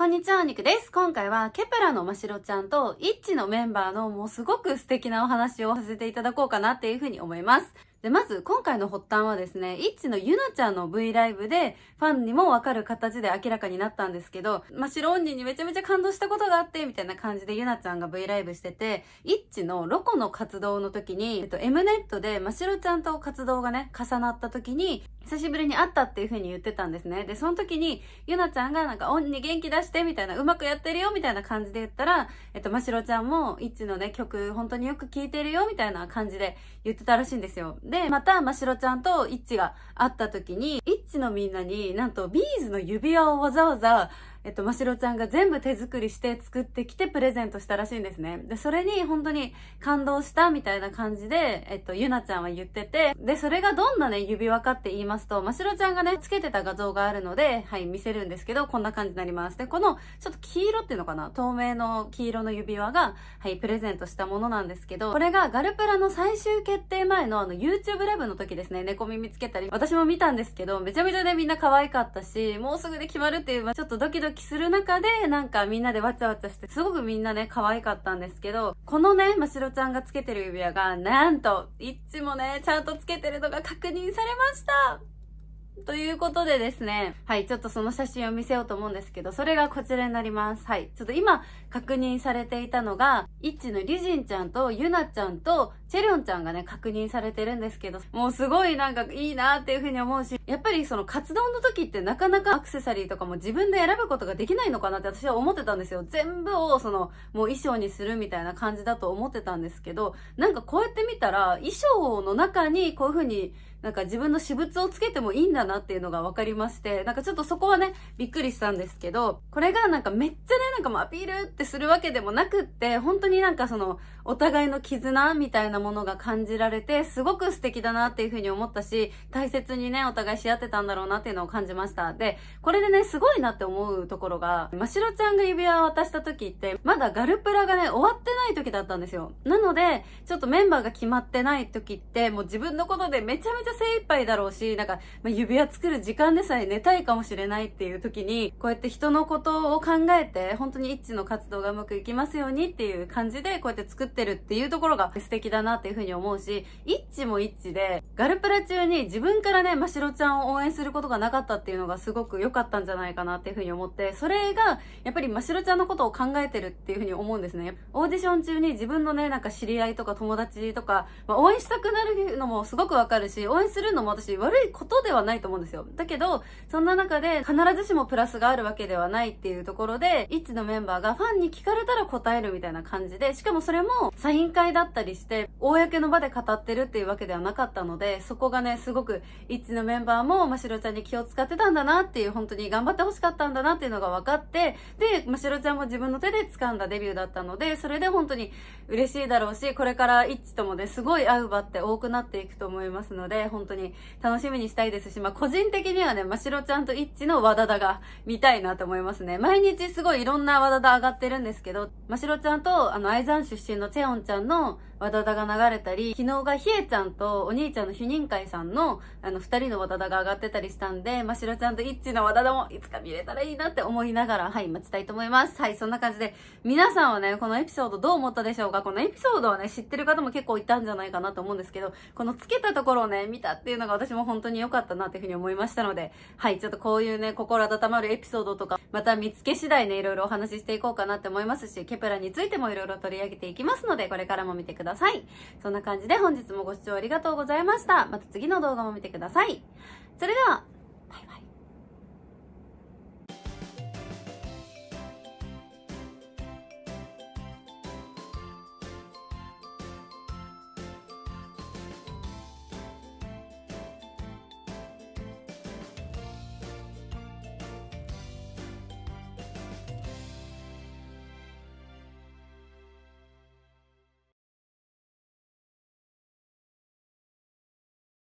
こんにちは、お肉です。今回は、ケプラのましろちゃんと、イッチのメンバーのもうすごく素敵なお話をさせていただこうかなっていうふうに思います。で、まず今回の発端はですね、イッチのゆなちゃんの V ライブでファンにもわかる形で明らかになったんですけど、まあ、白鬼にめちゃめちゃ感動したことがあって、みたいな感じでゆなちゃんが V ライブしてて、イッチのロコの活動の時に、えっと、M ネットでましろちゃんと活動がね、重なった時に、久しぶりに会ったっていう風に言ってたんですね。で、その時に、ゆなちゃんがなんか、オンに元気出して、みたいな、うまくやってるよ、みたいな感じで言ったら、えっと、ましろちゃんも、イッチのね、曲、本当によく聴いてるよ、みたいな感じで言ってたらしいんですよ。で、また、ましろちゃんとイッチが会った時に、イッチのみんなになんとビーズの指輪をわざわざえっと、ましろちゃんが全部手作りして作ってきてプレゼントしたらしいんですね。で、それに本当に感動したみたいな感じで、えっと、ゆなちゃんは言ってて、で、それがどんなね、指輪かって言いますと、ましろちゃんがね、つけてた画像があるので、はい、見せるんですけど、こんな感じになります。で、この、ちょっと黄色っていうのかな透明の黄色の指輪が、はい、プレゼントしたものなんですけど、これがガルプラの最終決定前のあの、YouTube ライブの時ですね、猫耳つけたり、私も見たんですけど、めちゃめちゃね、みんな可愛かったし、もうすぐで決まるっていう、まあ、ちょっとドキドキする中で、なんかみんなでわちゃわちゃして、すごくみんなね、可愛かったんですけど、このね、ましろちゃんがつけてる指輪が、なんと、いっちもね、ちゃんとつけてるのが確認されましたということでですね、はい、ちょっとその写真を見せようと思うんですけど、それがこちらになります。はい、ちょっと今確認されていたのが、イッチのリジンちゃんとユナちゃんとチェリョンちゃんがね、確認されてるんですけど、もうすごいなんかいいなっていうふうに思うし、やっぱりその活動の時ってなかなかアクセサリーとかも自分で選ぶことができないのかなって私は思ってたんですよ。全部をその、もう衣装にするみたいな感じだと思ってたんですけど、なんかこうやって見たら、衣装の中にこういうふうになんか自分の私物をつけてもいいんだなっていうのが分かりまして、なんかちょっとそこはね、びっくりしたんですけど、これがなんかめっちゃね、なんかもうアピールってするわけでもなくって、本当になんかその、お互いの絆みたいなものが感じられて、すごく素敵だなっていうふうに思ったし、大切にね、お互いし合ってたんだろうなっていうのを感じました。で、これでね、すごいなって思うところが、ましろちゃんが指輪を渡した時って、まだガルプラがね、終わってない時だったんですよ。なので、ちょっとメンバーが決まってない時って、もう自分のことでめちゃめちゃゃ精一杯だろうし、なんか、まあ、指輪作る時間でさえ寝たいかもしれないっていう時に、こうやって人のことを考えて、本当に一致の活動がうまくいきますようにっていう感じで、こうやって作ってるっていうところが素敵だなっていうふうに思うし、一致も一致で、ガルプラ中に自分からね、ましろちゃんを応援することがなかったっていうのがすごく良かったんじゃないかなっていうふうに思って、それが、やっぱりましろちゃんのことを考えてるっていうふうに思うんですね。オーディション中に自分のね、なんか知り合いとか友達とか、まあ、応援したくなるのもすごくわかるし、応援援するのも私悪いことではないと思うんですよ。だけど、そんな中で必ずしもプラスがあるわけではないっていうところで、イッチのメンバーがファンに聞かれたら答えるみたいな感じで、しかもそれもサイン会だったりして、公の場で語ってるっていうわけではなかったので、そこがね、すごくイッチのメンバーもましろちゃんに気を使ってたんだなっていう、本当に頑張ってほしかったんだなっていうのが分かって、で、ましろちゃんも自分の手で掴んだデビューだったので、それで本当に嬉しいだろうし、これからイッチともね、すごい会う場って多くなっていくと思いますので、本当に楽しみにしたいですし、まあ、個人的にはね、ましろちゃんとイッチの和田田が見たいなと思いますね。毎日すごいいろんな和田田上がってるんですけど、ましろちゃんとあの、愛山出身のチェオンちゃんの和田田が流れたり、昨日がひえちゃんとお兄ちゃんの主任会さんの、あの、二人の和田田が上がってたりしたんで、ましろちゃんといッチの和田田もいつか見れたらいいなって思いながら、はい、待ちたいと思います。はい、そんな感じで、皆さんはね、このエピソードどう思ったでしょうかこのエピソードはね、知ってる方も結構いたんじゃないかなと思うんですけど、このつけたところをね、見たっていうのが私も本当に良かったなっていうふうに思いましたので、はい、ちょっとこういうね、心温まるエピソードとか、また見つけ次第ね、いろいろお話ししていこうかなって思いますし、ケプラについてもいろいろ取り上げていきますので、これからも見てください。ださい。そんな感じで本日もご視聴ありがとうございました。また次の動画も見てください。それでは、